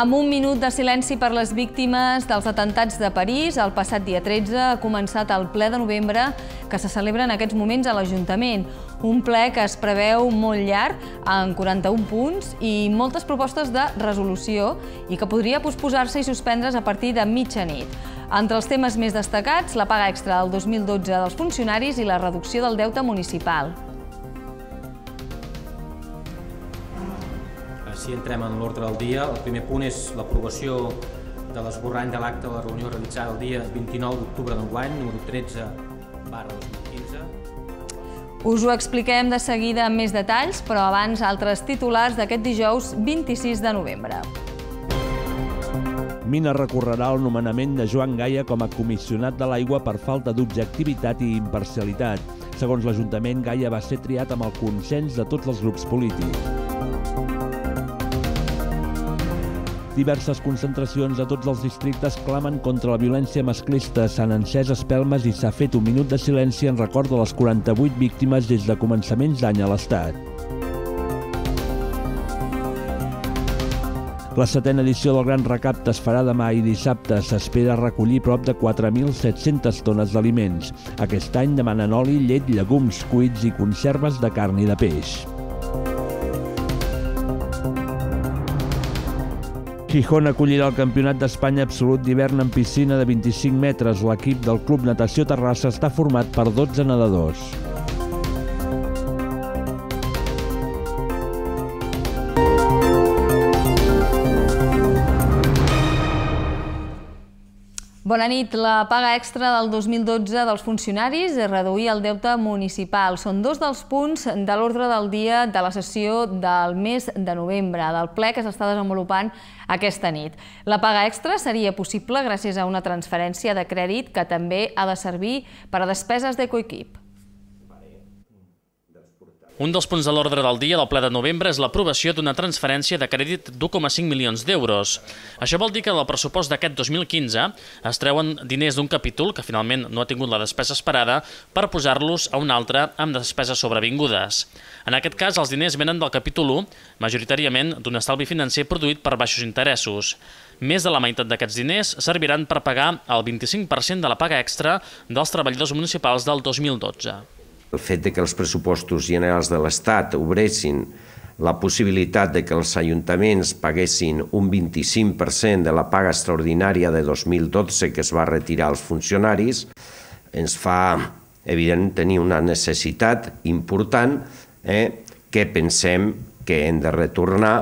Amb un minut de silenci per les víctimes dels atentats de París, el passat dia 13 ha començat el ple de novembre que se celebra en aquests moments a l'Ajuntament. Un ple que es preveu molt llarg, en 41 punts i moltes propostes de resolució i que podria posposar-se i suspendre's a partir de mitjanit. Entre els temes més destacats, la paga extra del 2012 dels funcionaris i la reducció del deute municipal. si entrem en l'ordre del dia, el primer punt és l'aprovació de l'esborrany de l'acte de la reunió realitzada el dia 29 d'octubre d'enguany, número 13 barra 2015. Us ho expliquem de seguida amb més detalls, però abans altres titulars d'aquest dijous 26 de novembre. Mina recorrerà el nomenament de Joan Gaia com a comissionat de l'aigua per falta d'objectivitat i imparcialitat. Segons l'Ajuntament, Gaia va ser triat amb el consens de tots els grups polítics. Diverses concentracions a tots els districtes clamen contra la violència masclista, s'han encès espelmes i s'ha fet un minut de silenci en record de les 48 víctimes des de començaments d'any a l'Estat. La setena edició del Gran Recapte es farà demà i dissabte. S'espera recollir prop de 4.700 tones d'aliments. Aquest any demanen oli, llet, llegums, cuits i conserves de carn i de peix. Gijón acollirà el Campionat d'Espanya Absolut d'hivern en piscina de 25 metres. L'equip del Club Natació Terrassa està format per 12 nedadors. Bona nit. La paga extra del 2012 dels funcionaris és reduir el deute municipal. Són dos dels punts de l'ordre del dia de la sessió del mes de novembre, del ple que s'està desenvolupant aquesta nit. La paga extra seria possible gràcies a una transferència de crèdit que també ha de servir per a despeses d'EcoEquip. Un dels punts de l'ordre del dia del ple de novembre és l'aprovació d'una transferència de crèdit d'1,5 milions d'euros. Això vol dir que del pressupost d'aquest 2015 es treuen diners d'un capítol que finalment no ha tingut la despesa esperada per posar-los a un altre amb despeses sobrevingudes. En aquest cas, els diners venen del capítol 1, majoritàriament d'un estalvi financer produït per baixos interessos. Més de la meitat d'aquests diners serviran per pagar el 25% de la paga extra dels treballadors municipals del 2012. El fet de que els pressupostos generals de l'Estat obressin la possibilitat de que els ajuntaments paguessin un 25% de la paga extraordinària de 2012 que es va retirar als funcionaris, ens fa, evident, tenir una necessitat important eh, que pensem que hem de retornar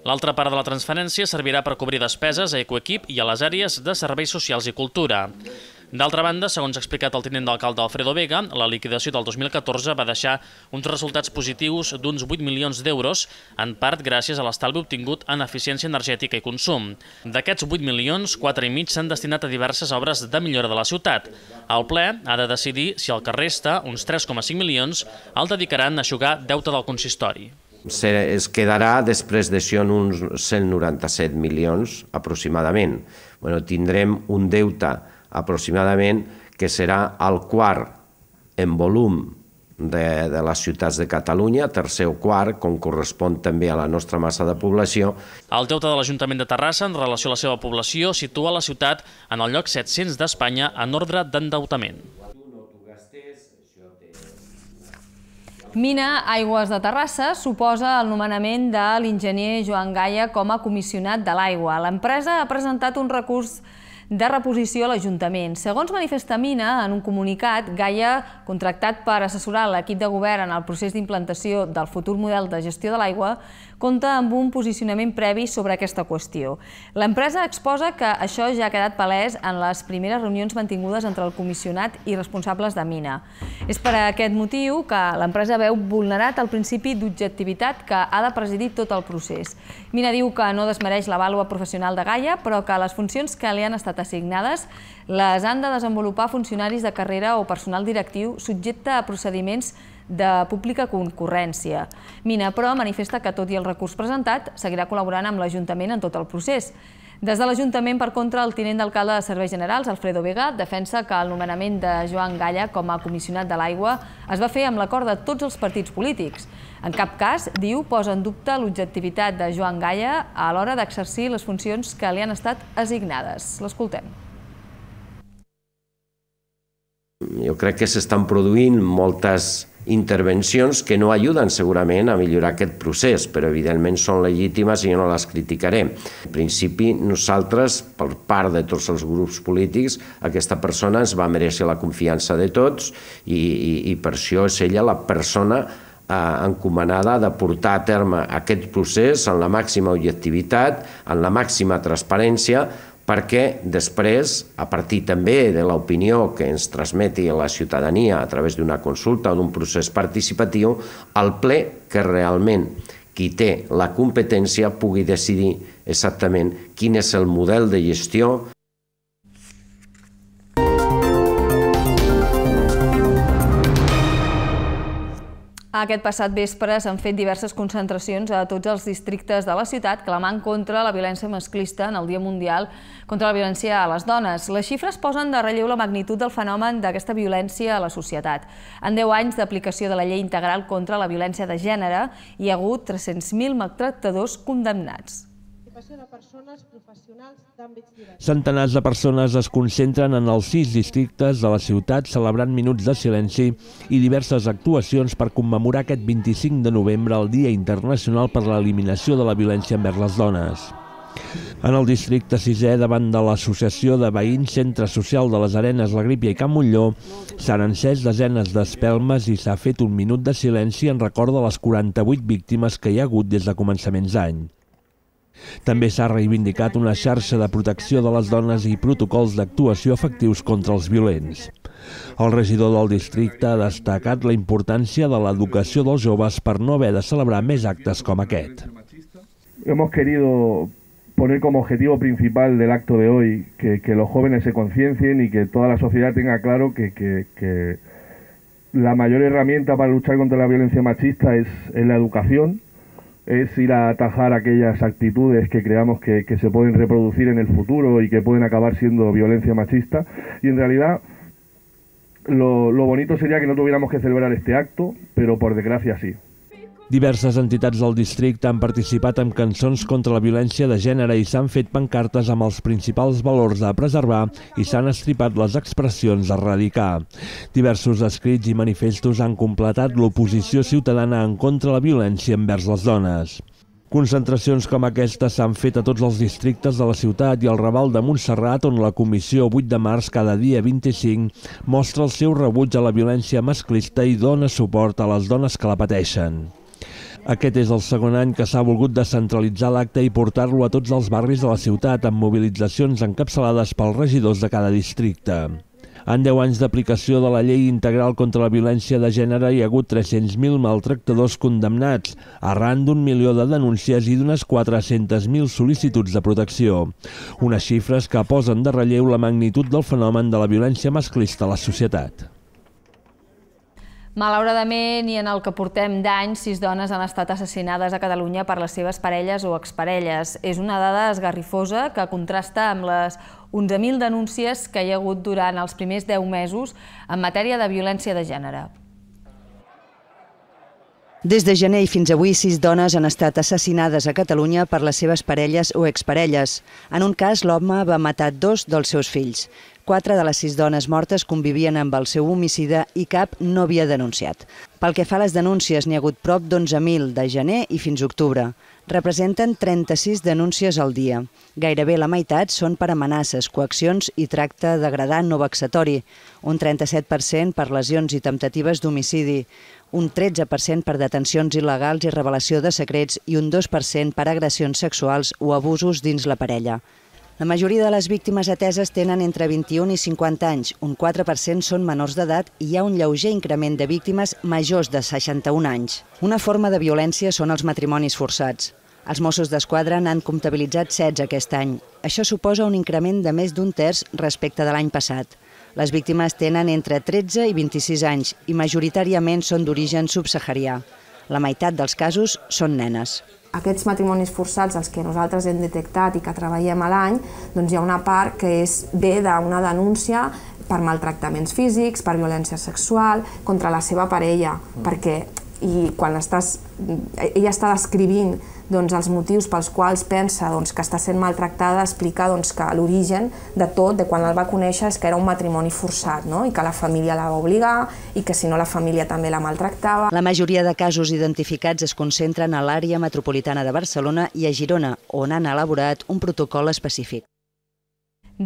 L'altra part de la transferència servirà per cobrir despeses a Ecoequip i a les àrees de serveis socials i cultura. D'altra banda, segons ha explicat el tinent d'alcalde Alfredo Vega, la liquidació del 2014 va deixar uns resultats positius d'uns 8 milions d'euros, en part gràcies a l'estalvi obtingut en eficiència energètica i consum. D'aquests 8 milions, 4,5 s'han destinat a diverses obres de millora de la ciutat. El ple ha de decidir si el que resta, uns 3,5 milions, el dedicaran a aixugar deute del consistori es quedarà després d'això en uns 197 milions aproximadament. Bueno, tindrem un deute aproximadament, que serà el quart en volum de, de les ciutats de Catalunya, tercer o quart, com correspon també a la nostra massa de població. El deute de l'Ajuntament de Terrassa en relació a la seva població situa la ciutat en el lloc 700 d'Espanya en ordre d'endeutament. Mina Aigües de Terrassa suposa el nomenament de l'enginyer Joan Gaia com a comissionat de l'aigua. L'empresa ha presentat un recurs de reposició a l'Ajuntament. Segons Manifestamina, en un comunicat, Gaia, contractat per assessorar l'equip de govern en el procés d'implantació del futur model de gestió de l'aigua, compta amb un posicionament previ sobre aquesta qüestió. L'empresa exposa que això ja ha quedat palès en les primeres reunions mantingudes entre el comissionat i responsables de mina. És per aquest motiu que l'empresa veu vulnerat el principi d'objectivitat que ha de presidir tot el procés. Mina diu que no desmereix la vàlua professional de Gaia, però que les funcions que li han estat assignades les han de desenvolupar funcionaris de carrera o personal directiu subjecte a procediments de pública concurrència. Mina, però, manifesta que, tot i el recurs presentat, seguirà col·laborant amb l'Ajuntament en tot el procés. Des de l'Ajuntament, per contra, el tinent d'alcalde de Serveis Generals, Alfredo Vega, defensa que el nomenament de Joan Galla com a comissionat de l'aigua es va fer amb l'acord de tots els partits polítics. En cap cas, diu, posa en dubte l'objectivitat de Joan Galla a l'hora d'exercir les funcions que li han estat assignades. L'escoltem. Jo crec que s'estan produint moltes intervencions que no ajuden segurament a millorar aquest procés, però evidentment són legítimes i jo no les criticaré. En principi, nosaltres, per part de tots els grups polítics, aquesta persona ens va mereixer la confiança de tots i, i, i per això és ella la persona eh, encomanada de portar a terme aquest procés en la màxima objectivitat, en la màxima transparència, perquè després, a partir també de l'opinió que ens transmeti la ciutadania a través d'una consulta o d'un procés participatiu, el ple que realment qui té la competència pugui decidir exactament quin és el model de gestió Aquest passat vespre s'han fet diverses concentracions a tots els districtes de la ciutat clamant contra la violència masclista en el Dia Mundial contra la violència a les dones. Les xifres posen de relleu la magnitud del fenomen d'aquesta violència a la societat. En 10 anys d'aplicació de la llei integral contra la violència de gènere hi ha hagut 300.000 maltractadors condemnats participació de persones professionals d'àmbits diversos. Centenars de persones es concentren en els sis districtes de la ciutat celebrant minuts de silenci i diverses actuacions per commemorar aquest 25 de novembre el Dia Internacional per l'Eliminació de la Violència envers les Dones. En el districte 6è, davant de l'Associació de Veïns Centre Social de les Arenes, la Grípia i Camp Molló, s'han encès desenes d'espelmes i s'ha fet un minut de silenci en record de les 48 víctimes que hi ha hagut des de començaments d'any. També s'ha reivindicat una xarxa de protecció de les dones i protocols d'actuació efectius contra els violents. El regidor del districte ha destacat la importància de l'educació dels joves per no haver de celebrar més actes com aquest. Hemos querido poner como objetivo principal del acto de hoy que, que los jóvenes se conciencien y que toda la sociedad tenga claro que, que, que la mayor herramienta para luchar contra la violencia machista es, es la educación es ir a atajar aquellas actitudes que creamos que, se pueden reproducir en el futuro y que pueden acabar siendo violencia machista. Y en realidad lo bonito sería que no tuviéramos que celebrar este acto, pero por desgracia sí. Diverses entitats del districte han participat amb cançons contra la violència de gènere i s'han fet pancartes amb els principals valors a preservar i s'han estripat les expressions a erradicar. Diversos escrits i manifestos han completat l'oposició ciutadana en contra la violència envers les dones. Concentracions com aquesta s'han fet a tots els districtes de la ciutat i al Raval de Montserrat, on la Comissió 8 de març, cada dia 25, mostra el seu rebuig a la violència masclista i dona suport a les dones que la pateixen. Aquest és el segon any que s'ha volgut descentralitzar l'acte i portar-lo a tots els barris de la ciutat amb mobilitzacions encapçalades pels regidors de cada districte. En 10 anys d'aplicació de la llei integral contra la violència de gènere hi ha hagut 300.000 maltractadors condemnats, arran d'un milió de denúncies i d'unes 400.000 sol·licituds de protecció. Unes xifres que posen de relleu la magnitud del fenomen de la violència masclista a la societat. Malauradament, i en el que portem d'any, sis dones han estat assassinades a Catalunya per les seves parelles o exparelles. És una dada esgarrifosa que contrasta amb les 11.000 denúncies que hi ha hagut durant els primers 10 mesos en matèria de violència de gènere. Des de gener i fins avui, sis dones han estat assassinades a Catalunya per les seves parelles o exparelles. En un cas, l'home va matar dos dels seus fills quatre de les sis dones mortes convivien amb el seu homicida i cap no havia denunciat. Pel que fa a les denúncies, n'hi ha hagut prop d'11.000 de gener i fins octubre. Representen 36 denúncies al dia. Gairebé la meitat són per amenaces, coaccions i tracte degradant no vexatori, un 37% per lesions i temptatives d'homicidi, un 13% per detencions il·legals i revelació de secrets i un 2% per agressions sexuals o abusos dins la parella. La majoria de les víctimes ateses tenen entre 21 i 50 anys, un 4% són menors d'edat i hi ha un lleuger increment de víctimes majors de 61 anys. Una forma de violència són els matrimonis forçats. Els Mossos d'Esquadra n'han comptabilitzat 16 aquest any. Això suposa un increment de més d'un terç respecte de l'any passat. Les víctimes tenen entre 13 i 26 anys i majoritàriament són d'origen subsaharià. La meitat dels casos són nenes aquests matrimonis forçats, els que nosaltres hem detectat i que treballem a l'any, doncs hi ha una part que és ve d'una denúncia per maltractaments físics, per violència sexual, contra la seva parella, mm. perquè i quan estàs, ella està descrivint doncs, els motius pels quals pensa doncs, que està sent maltractada, explica doncs, que l'origen de tot, de quan el va conèixer, és que era un matrimoni forçat no? i que la família la va obligar i que si no la família també la maltractava. La majoria de casos identificats es concentren a l'àrea metropolitana de Barcelona i a Girona, on han elaborat un protocol específic.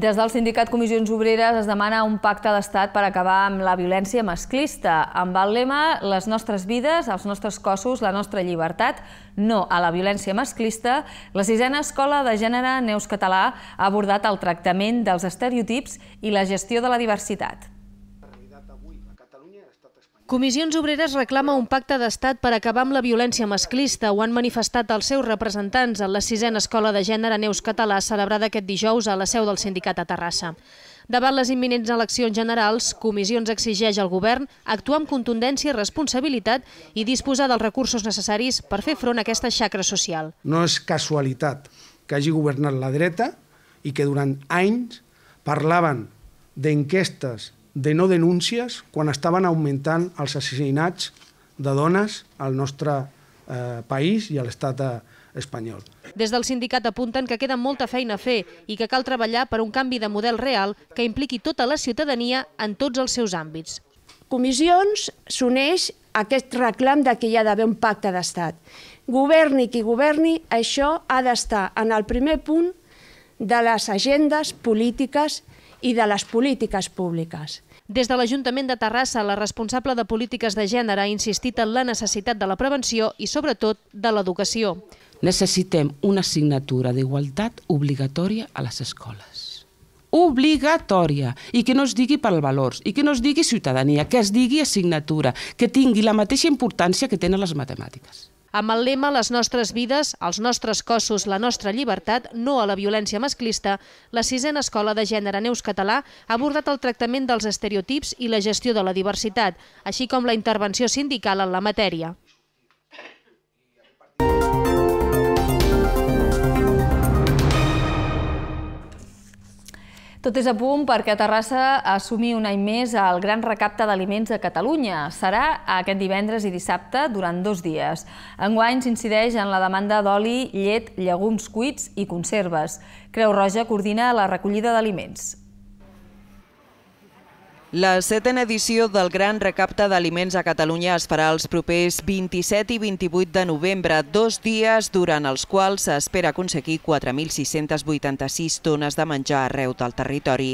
Des del sindicat Comissions Obreres es demana un pacte d'estat per acabar amb la violència masclista, amb el lema «Les nostres vides, els nostres cossos, la nostra llibertat, no a la violència masclista», la sisena Escola de Gènere Neus Català ha abordat el tractament dels estereotips i la gestió de la diversitat. Comissions Obreres reclama un pacte d'estat per acabar amb la violència masclista. Ho han manifestat els seus representants en la sisena Escola de Gènere Neus Català celebrada aquest dijous a la seu del sindicat a Terrassa. Davant les imminents eleccions generals, Comissions exigeix al govern actuar amb contundència i responsabilitat i disposar dels recursos necessaris per fer front a aquesta xacra social. No és casualitat que hagi governat la dreta i que durant anys parlaven d'enquestes de no denúncies quan estaven augmentant els assassinats de dones al nostre eh, país i a l'estat eh, espanyol. Des del sindicat apunten que queda molta feina a fer i que cal treballar per un canvi de model real que impliqui tota la ciutadania en tots els seus àmbits. Comissions s'uneix aquest reclam de que hi ha d'haver un pacte d'estat. Governi qui governi, això ha d'estar en el primer punt de les agendes polítiques i de les polítiques públiques. Des de l'Ajuntament de Terrassa, la responsable de polítiques de gènere ha insistit en la necessitat de la prevenció i, sobretot, de l'educació. Necessitem una assignatura d'igualtat obligatòria a les escoles obligatòria i que no es digui per valors i que no es digui ciutadania, que es digui assignatura, que tingui la mateixa importància que tenen les matemàtiques. Amb el lema Les nostres vides, els nostres cossos, la nostra llibertat, no a la violència masclista, la sisena escola de gènere Neus Català ha abordat el tractament dels estereotips i la gestió de la diversitat, així com la intervenció sindical en la matèria. Tot és a punt perquè a Terrassa assumi un any més el gran recapte d'aliments de Catalunya. Serà aquest divendres i dissabte durant dos dies. Enguany s'incideix en la demanda d'oli, llet, llegums cuits i conserves. Creu Roja coordina la recollida d'aliments. La setena edició del Gran Recapte d'Aliments a Catalunya es farà els propers 27 i 28 de novembre, dos dies durant els quals s'espera aconseguir 4.686 tones de menjar arreu del territori.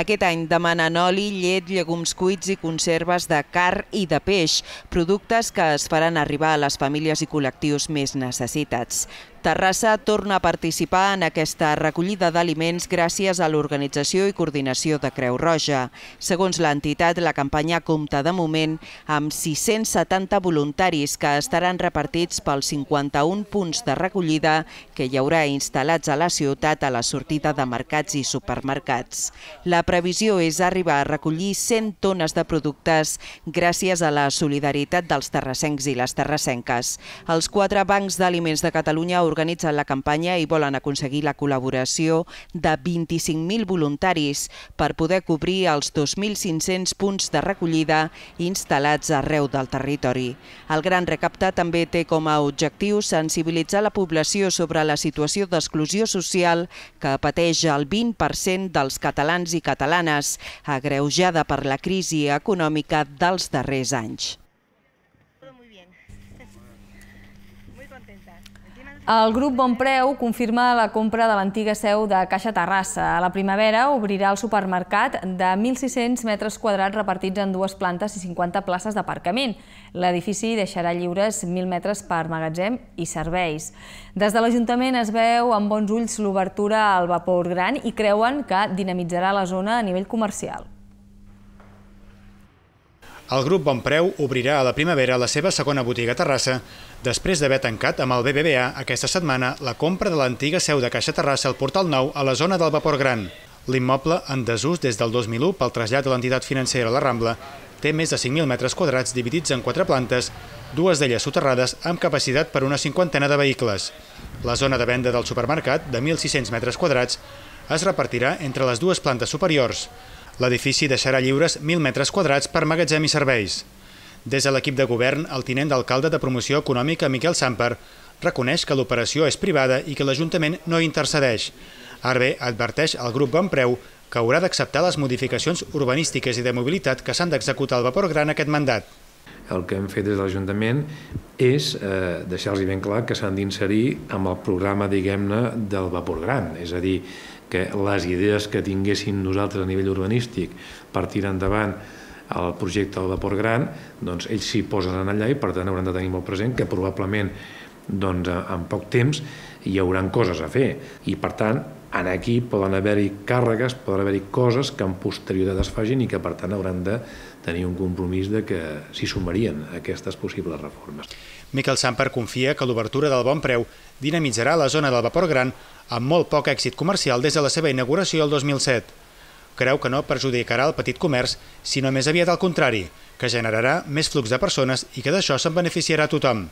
Aquest any demanen oli, llet, llegums cuits i conserves de car i de peix, productes que es faran arribar a les famílies i col·lectius més necessitats. Terrassa torna a participar en aquesta recollida d'aliments gràcies a l'organització i coordinació de Creu Roja. Segons l'entitat, la campanya compta de moment amb 670 voluntaris que estaran repartits pels 51 punts de recollida que hi haurà instal·lats a la ciutat a la sortida de mercats i supermercats. La previsió és arribar a recollir 100 tones de productes gràcies a la solidaritat dels terrassencs i les terrassenques. Els quatre bancs d'aliments de Catalunya organitzen la campanya i volen aconseguir la col·laboració de 25.000 voluntaris per poder cobrir els 2.500 punts de recollida instal·lats arreu del territori. El gran Recapta també té com a objectiu sensibilitzar la població sobre la situació d'exclusió social que pateix el 20% dels catalans i catalanes, agreujada per la crisi econòmica dels darrers anys. El grup Bonpreu confirma la compra de l'antiga seu de Caixa Terrassa. A la primavera obrirà el supermercat de 1.600 metres quadrats repartits en dues plantes i 50 places d'aparcament. L'edifici deixarà lliures 1.000 metres per magatzem i serveis. Des de l'Ajuntament es veu amb bons ulls l'obertura al vapor gran i creuen que dinamitzarà la zona a nivell comercial. El grup Bon Preu obrirà a la primavera la seva segona botiga a Terrassa, després d'haver tancat amb el BBVA aquesta setmana la compra de l'antiga seu de Caixa Terrassa al Portal Nou a la zona del Vapor Gran. L'immoble, en desús des del 2001 pel trasllat de l'entitat financera a la Rambla, té més de 5.000 metres quadrats dividits en quatre plantes, dues d'elles soterrades amb capacitat per una cinquantena de vehicles. La zona de venda del supermercat, de 1.600 metres quadrats, es repartirà entre les dues plantes superiors. L'edifici deixarà lliures 1.000 metres quadrats per magatzem i serveis. Des de l'equip de govern, el tinent d'alcalde de promoció econòmica, Miquel Samper, reconeix que l'operació és privada i que l'Ajuntament no intercedeix. Arbe adverteix al grup Bonpreu que haurà d'acceptar les modificacions urbanístiques i de mobilitat que s'han d'executar al Vapor Gran aquest mandat. El que hem fet des de l'Ajuntament és eh, deixar-los ben clar que s'han d'inserir amb el programa, diguem-ne, del Vapor Gran, és a dir, que les idees que tinguéssim nosaltres a nivell urbanístic per tirar endavant el projecte del Port Gran, doncs ells s'hi posen allà i per tant hauran de tenir molt present que probablement doncs, en poc temps hi hauran coses a fer i per tant en aquí poden haver-hi càrregues, poden haver-hi coses que en posterioritat es facin i que per tant hauran de tenir un compromís de que s'hi sumarien aquestes possibles reformes. Miquel Samper confia que l'obertura del Bon Preu dinamitzarà la zona del Vapor Gran amb molt poc èxit comercial des de la seva inauguració el 2007. Creu que no perjudicarà el petit comerç, sinó més aviat al contrari, que generarà més flux de persones i que d'això se'n beneficiarà tothom.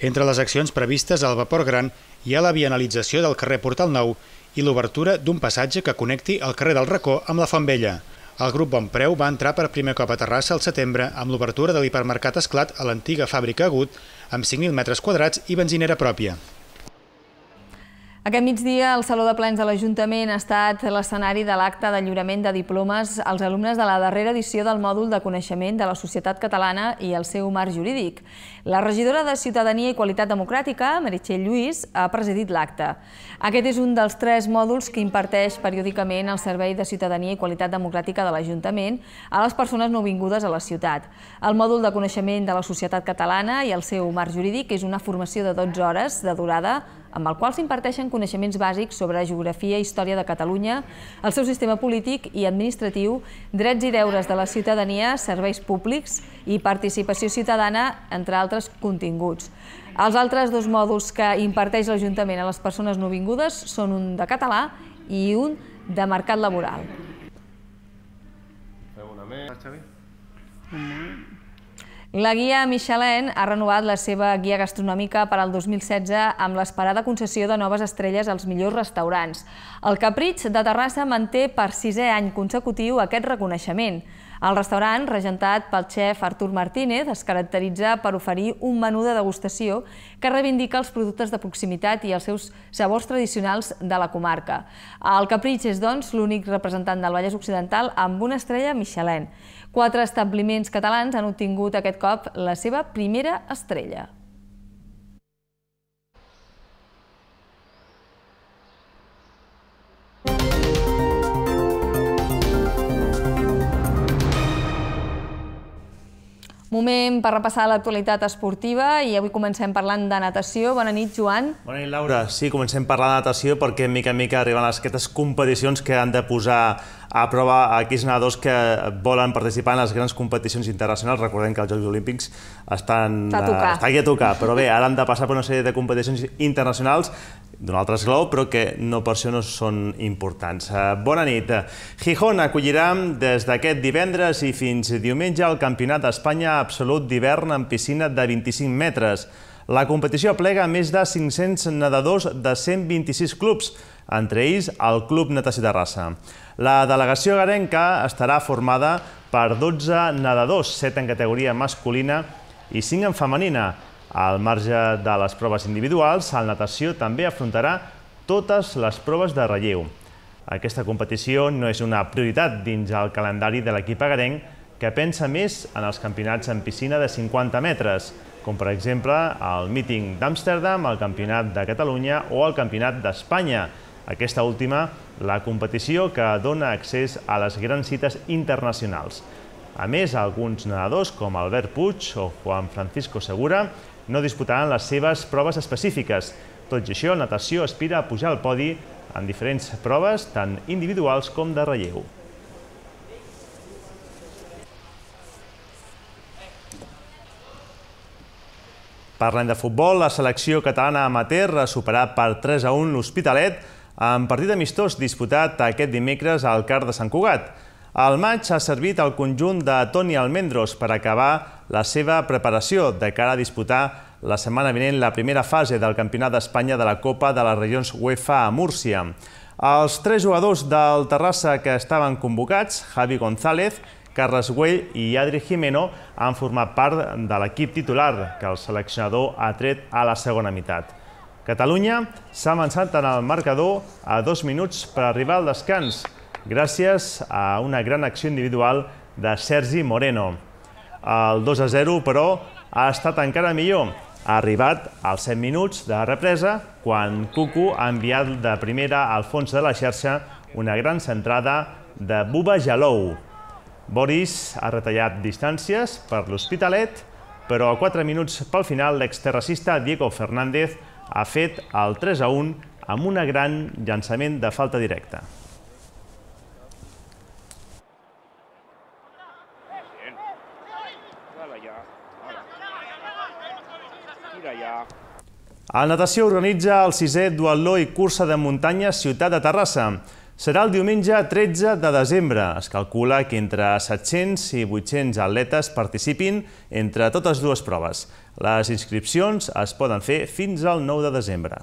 Entre les accions previstes al Vapor Gran hi ha la bienalització del carrer Portal Nou i l'obertura d'un passatge que connecti el carrer del Racó amb la Font Vella. El grup Preu va entrar per primer cop a Terrassa al setembre amb l'obertura de l'hipermercat Esclat a l'antiga fàbrica Agut, amb 5.000 metres quadrats i benzinera pròpia. Aquest migdia, el Saló de Plens de l'Ajuntament ha estat l'escenari de l'acte de lliurament de diplomes als alumnes de la darrera edició del mòdul de coneixement de la societat catalana i el seu marc jurídic. La regidora de Ciutadania i Qualitat Democràtica, Meritxell Lluís, ha presidit l'acte. Aquest és un dels tres mòduls que imparteix periòdicament el Servei de Ciutadania i Qualitat Democràtica de l'Ajuntament a les persones nouvingudes a la ciutat. El mòdul de coneixement de la societat catalana i el seu marc jurídic és una formació de 12 hores de durada amb el qual s'imparteixen coneixements bàsics sobre geografia i història de Catalunya, el seu sistema polític i administratiu, drets i deures de la ciutadania, serveis públics i participació ciutadana, entre altres continguts. Els altres dos mòduls que imparteix l'Ajuntament a les persones no vingudes són un de català i un de mercat laboral. Feu una més, Xavi? Un moment. La guia Michelin ha renovat la seva guia gastronòmica per al 2016 amb l'esperada concessió de noves estrelles als millors restaurants. El Capritx de Terrassa manté per sisè any consecutiu aquest reconeixement. El restaurant, regentat pel xef Artur Martínez, es caracteritza per oferir un menú de degustació que reivindica els productes de proximitat i els seus sabors tradicionals de la comarca. El Capritx és, doncs, l'únic representant del Vallès Occidental amb una estrella Michelin. Quatre establiments catalans han obtingut aquest cop la seva primera estrella. Moment per repassar l'actualitat esportiva i avui comencem parlant de natació. Bona nit, Joan. Bona nit, Laura. Sí, comencem parlant de natació perquè mica en mica arriben aquestes competicions que han de posar a prova a aquells nadadors que volen participar en les grans competicions internacionals. Recordem que els Jocs Olímpics estan, a eh, Està aquí a tocar, però bé, ara han de passar per una sèrie de competicions internacionals d'un altre esglou, però que no per això no són importants. Eh, bona nit. Gijón acollirà des d'aquest divendres i fins diumenge el Campionat d'Espanya Absolut d'hivern en piscina de 25 metres. La competició plega més de 500 nedadors de 126 clubs, entre ells el Club Natació Terrassa. La delegació garenca estarà formada per 12 nedadors, 7 en categoria masculina i 5 en femenina. Al marge de les proves individuals, el natació també afrontarà totes les proves de relleu. Aquesta competició no és una prioritat dins el calendari de l'equip agarenc, que pensa més en els campionats en piscina de 50 metres, com per exemple el míting d'Amsterdam, el Campionat de Catalunya o el Campionat d'Espanya. Aquesta última, la competició que dona accés a les grans cites internacionals. A més, alguns nedadors com Albert Puig o Juan Francisco Segura no disputaran les seves proves específiques. Tot i això, natació aspira a pujar al podi en diferents proves, tant individuals com de relleu. Parlem de futbol, la selecció catalana amateur ha superat per 3 a 1 l'Hospitalet en partit amistós disputat aquest dimecres al Car de Sant Cugat. El maig ha servit al conjunt de Toni Almendros per acabar la seva preparació de cara a disputar la setmana vinent la primera fase del Campionat d'Espanya de la Copa de les Regions UEFA a Múrcia. Els tres jugadors del Terrassa que estaven convocats, Javi González, Carles Güell i Adri Jimeno, han format part de l'equip titular que el seleccionador ha tret a la segona meitat. Catalunya s'ha avançat en el marcador a dos minuts per arribar al descans, gràcies a una gran acció individual de Sergi Moreno. El 2 a 0, però, ha estat encara millor. Ha arribat als 7 minuts de represa, quan Cucu ha enviat de primera al fons de la xarxa una gran centrada de Buba Jalou. Boris ha retallat distàncies per l'Hospitalet, però a 4 minuts pel final l'exterracista Diego Fernández ha fet el 3 a 1 amb un gran llançament de falta directa. El Natació organitza el sisè duatló i cursa de muntanya Ciutat de Terrassa. Serà el diumenge 13 de desembre. Es calcula que entre 700 i 800 atletes participin entre totes dues proves. Les inscripcions es poden fer fins al 9 de desembre.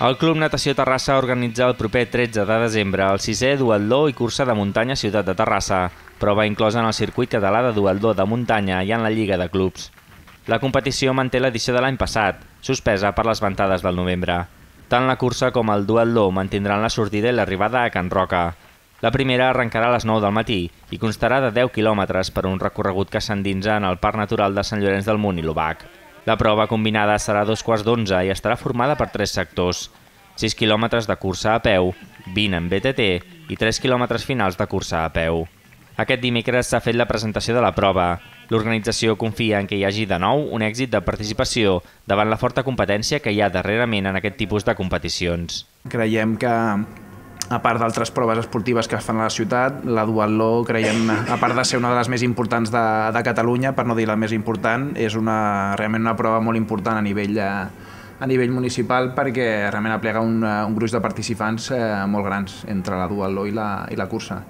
El Club Natació Terrassa organitza el proper 13 de desembre el sisè duatló i cursa de muntanya Ciutat de Terrassa, prova inclosa en el circuit català de duatló de muntanya i en la Lliga de Clubs. La competició manté l'edició de l'any passat, suspesa per les ventades del novembre. Tant la cursa com el duatló mantindran la sortida i l'arribada a Can Roca. La primera arrencarà a les 9 del matí i constarà de 10 quilòmetres per un recorregut que s'endinsa en el Parc Natural de Sant Llorenç del Munt i l'Ubac. La prova combinada serà a dos quarts d'onze i estarà formada per tres sectors. 6 quilòmetres de cursa a peu, 20 en BTT i 3 quilòmetres finals de cursa a peu. Aquest dimecres s'ha fet la presentació de la prova. L'organització confia en que hi hagi de nou un èxit de participació davant la forta competència que hi ha darrerament en aquest tipus de competicions. Creiem que a part d'altres proves esportives que es fan a la ciutat, la Duatló, creiem, a part de ser una de les més importants de, de Catalunya, per no dir la més important, és una, realment una prova molt important a nivell, eh, a nivell municipal perquè realment aplega un, eh, un gruix de participants eh, molt grans entre la Duatló i la, i la cursa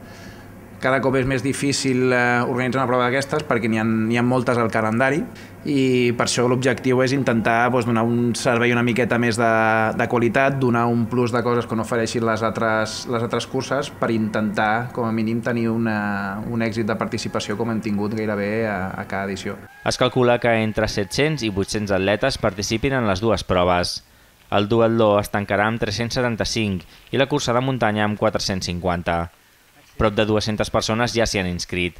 cada cop és més difícil eh, organitzar una prova d'aquestes perquè n'hi ha, hi ha moltes al calendari i per això l'objectiu és intentar doncs, donar un servei una miqueta més de, de qualitat, donar un plus de coses que no ofereixin les altres, les altres curses per intentar, com a mínim, tenir una, un èxit de participació com hem tingut gairebé a, a cada edició. Es calcula que entre 700 i 800 atletes participin en les dues proves. El duatló es tancarà amb 375 i la cursa de muntanya amb 450. Prop de 200 persones ja s'hi han inscrit.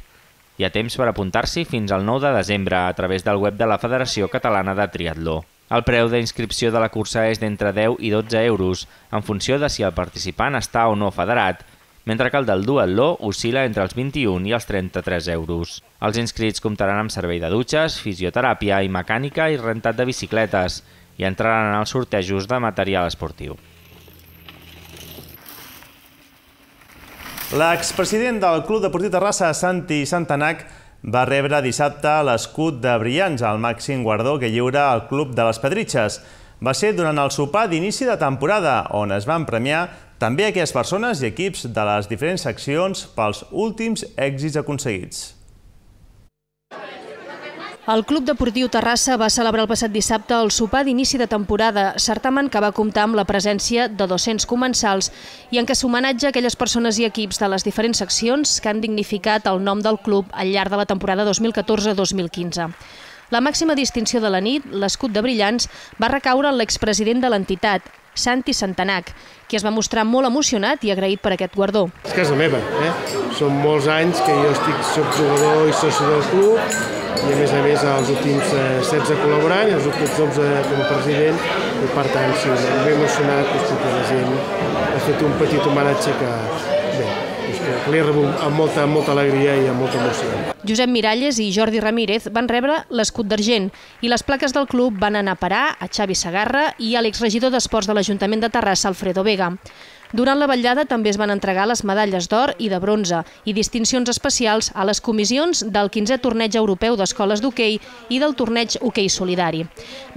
Hi ha temps per apuntar-s'hi fins al 9 de desembre a través del web de la Federació Catalana de Triatló. El preu d'inscripció de la cursa és d'entre 10 i 12 euros, en funció de si el participant està o no federat, mentre que el del duatló oscil·la entre els 21 i els 33 euros. Els inscrits comptaran amb servei de dutxes, fisioteràpia i mecànica i rentat de bicicletes i entraran en els sortejos de material esportiu. L'expresident del Club Deportiu Terrassa, Santi Santanac, va rebre dissabte l'escut de Brians, el màxim guardó que lliura el Club de les Pedritxes. Va ser durant el sopar d'inici de temporada, on es van premiar també aquelles persones i equips de les diferents seccions pels últims èxits aconseguits. El Club Deportiu Terrassa va celebrar el passat dissabte el sopar d'inici de temporada, certamen que va comptar amb la presència de 200 comensals i en què s'homenatge aquelles persones i equips de les diferents seccions que han dignificat el nom del club al llarg de la temporada 2014-2015. La màxima distinció de la nit, l'escut de brillants, va recaure en l'expresident de l'entitat, Santi Santanac, qui es va mostrar molt emocionat i agraït per aquest guardó. És casa meva, eh? Són molts anys que jo estic, soc jugador i soci del club, i a més a més els últims 16 eh, col·laborants, i els últims 12 com a president i per tant sí, ben emocionat doncs, perquè la gent ha fet un petit homenatge que, bé, que, que l'he rebut amb molta, amb molta alegria i amb molta emoció. Josep Miralles i Jordi Ramírez van rebre l'escut d'argent i les plaques del club van anar a parar a Xavi Sagarra i a l'exregidor d'Esports de l'Ajuntament de Terrassa, Alfredo Vega. Durant la vetllada també es van entregar les medalles d'or i de bronze i distincions especials a les comissions del 15è torneig europeu d'escoles d'hoquei i del torneig hoquei solidari.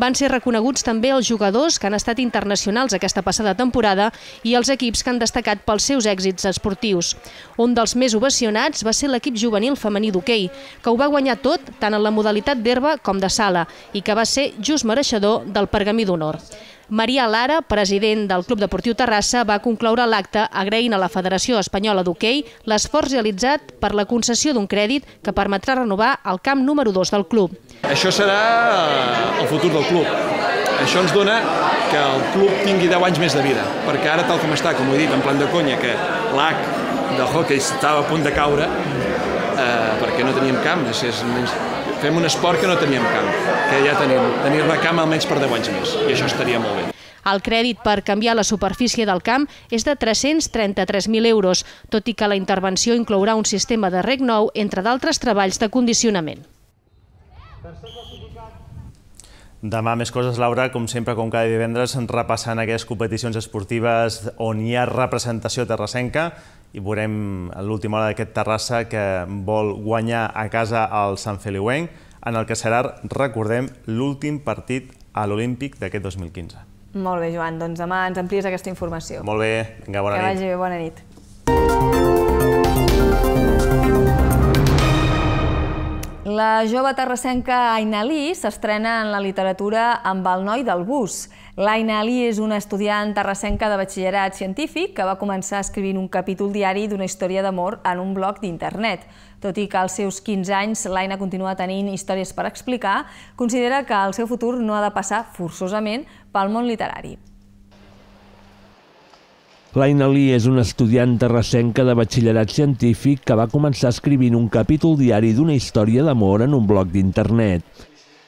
Van ser reconeguts també els jugadors que han estat internacionals aquesta passada temporada i els equips que han destacat pels seus èxits esportius. Un dels més ovacionats va ser l'equip juvenil femení d'hoquei, que ho va guanyar tot tant en la modalitat d'herba com de sala i que va ser just mereixedor del Pergamí d'Honor. Maria Lara, president del Club Deportiu Terrassa, va concloure l'acte agraint a la Federació Espanyola d'Hockey l'esforç realitzat per la concessió d'un crèdit que permetrà renovar el camp número 2 del club. Això serà eh, el futur del club. Això ens dona que el club tingui 10 anys més de vida, perquè ara, tal com està, com ho he dit, en plan de conya, que l'AC de hockey estava a punt de caure, eh, perquè no teníem camp, és, és, és, fem un esport que no teníem camp, que ja tenim, tenir la camp almenys per 10 anys més, i això estaria molt bé. El crèdit per canviar la superfície del camp és de 333.000 euros, tot i que la intervenció inclourà un sistema de reg nou, entre d'altres treballs de condicionament. Demà més coses, Laura, com sempre, com cada divendres, repassant aquestes competicions esportives on hi ha representació terrassenca i veurem a l'última hora d'aquest Terrassa que vol guanyar a casa al Sant Feliuenc, en el que serà, recordem, l'últim partit a l'Olímpic d'aquest 2015. Molt bé, Joan, doncs demà ens amplies aquesta informació. Molt bé, vinga, bona que nit. Que vagi bé, bona nit. La jove terrassenca Aina Lee s'estrena en la literatura amb el noi del bus. L'Aina Lee és una estudiant terrassenca de batxillerat científic que va començar escrivint un capítol diari d'una història d'amor en un blog d'internet. Tot i que als seus 15 anys l'Aina continua tenint històries per explicar, considera que el seu futur no ha de passar forçosament pel món literari. L'Aina Lee és una estudiant recenca de batxillerat científic que va començar escrivint un capítol diari d'una història d'amor en un blog d'internet.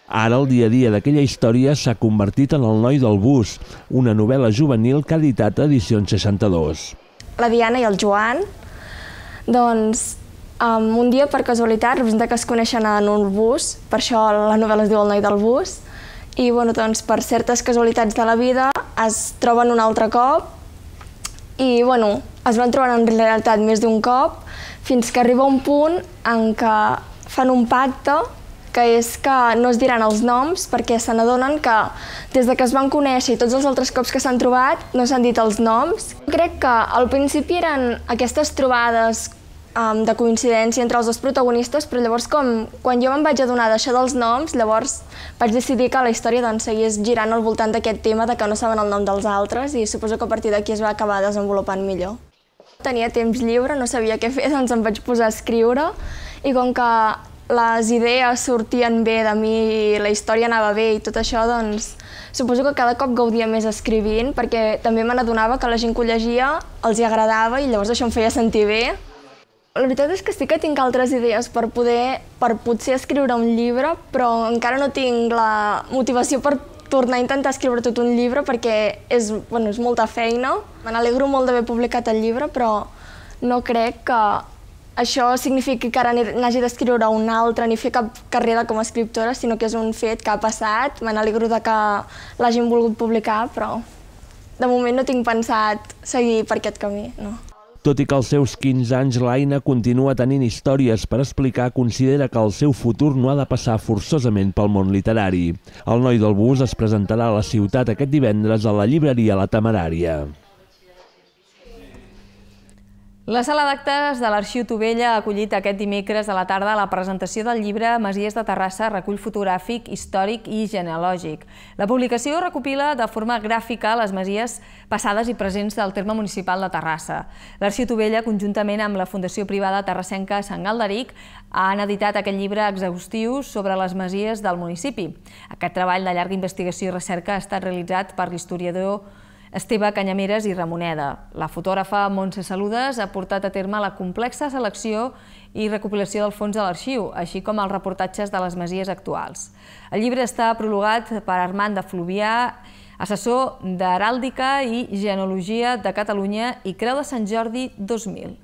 Ara el dia a dia d'aquella història s'ha convertit en El noi del bus, una novel·la juvenil que ha editat Edicions 62. La Diana i el Joan, doncs, um, un dia per casualitat resulta que es coneixen en un bus, per això la novel·la es diu El noi del bus, i bueno, doncs, per certes casualitats de la vida es troben un altre cop i bueno, es van trobar en realitat més d'un cop fins que arriba un punt en què fan un pacte que és que no es diran els noms perquè se n'adonen que des de que es van conèixer i tots els altres cops que s'han trobat no s'han dit els noms. Crec que al principi eren aquestes trobades um, de coincidència entre els dos protagonistes, però llavors com, quan jo me'n vaig adonar d'això dels noms, llavors vaig decidir que la història doncs, seguís girant al voltant d'aquest tema de que no saben el nom dels altres i suposo que a partir d'aquí es va acabar desenvolupant millor. Tenia temps lliure, no sabia què fer, doncs em vaig posar a escriure i com que les idees sortien bé de mi i la història anava bé i tot això, doncs suposo que cada cop gaudia més escrivint perquè també me n'adonava que la gent que ho llegia els hi agradava i llavors això em feia sentir bé. La veritat és que sí que tinc altres idees per poder, per potser escriure un llibre, però encara no tinc la motivació per tornar a intentar escriure tot un llibre perquè és, bueno, és molta feina. Me n'alegro molt d'haver publicat el llibre, però no crec que això signifiqui que ara n'hagi d'escriure un altre ni fer cap carrera com a escriptora, sinó que és un fet que ha passat. Me n'alegro que l'hagin volgut publicar, però de moment no tinc pensat seguir per aquest camí. No. Tot i que als seus 15 anys l'Aina continua tenint històries per explicar, considera que el seu futur no ha de passar forçosament pel món literari. El noi del bus es presentarà a la ciutat aquest divendres a la llibreria La Temerària. La sala d'actes de l'Arxiu Tovella ha acollit aquest dimecres a la tarda la presentació del llibre Masies de Terrassa, recull fotogràfic, històric i genealògic. La publicació recopila de forma gràfica les masies passades i presents del terme municipal de Terrassa. L'Arxiu Tovella, conjuntament amb la Fundació Privada Terrassenca Sant Galderic, han editat aquest llibre exhaustiu sobre les masies del municipi. Aquest treball de llarga investigació i recerca ha estat realitzat per l'historiador Esteve Canyameres i Ramoneda. La fotògrafa Montse Saludes ha portat a terme la complexa selecció i recopilació del fons de l'arxiu, així com els reportatges de les masies actuals. El llibre està prologat per Armand de Fluvià, assessor d'Heràldica i Genealogia de Catalunya i Creu de Sant Jordi 2000.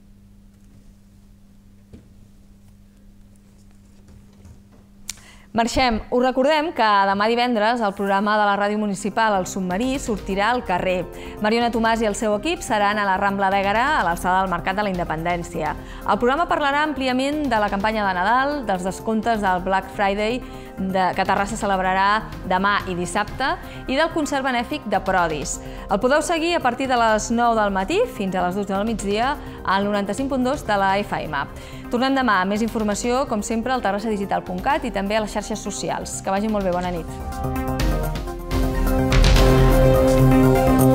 Marxem. Us recordem que demà divendres el programa de la ràdio municipal El Submarí sortirà al carrer. Mariona Tomàs i el seu equip seran a la Rambla d'Ègara, a l'alçada del Mercat de la Independència. El programa parlarà àmpliament de la campanya de Nadal, dels descomptes del Black Friday, de, que Terrassa celebrarà demà i dissabte, i del concert benèfic de Prodis. El podeu seguir a partir de les 9 del matí fins a les 12 del migdia al 95.2 de la FM. Tornem demà amb més informació, com sempre, al terrassadigital.cat i també a les xarxes socials. Que vagi molt bé, bona nit. you.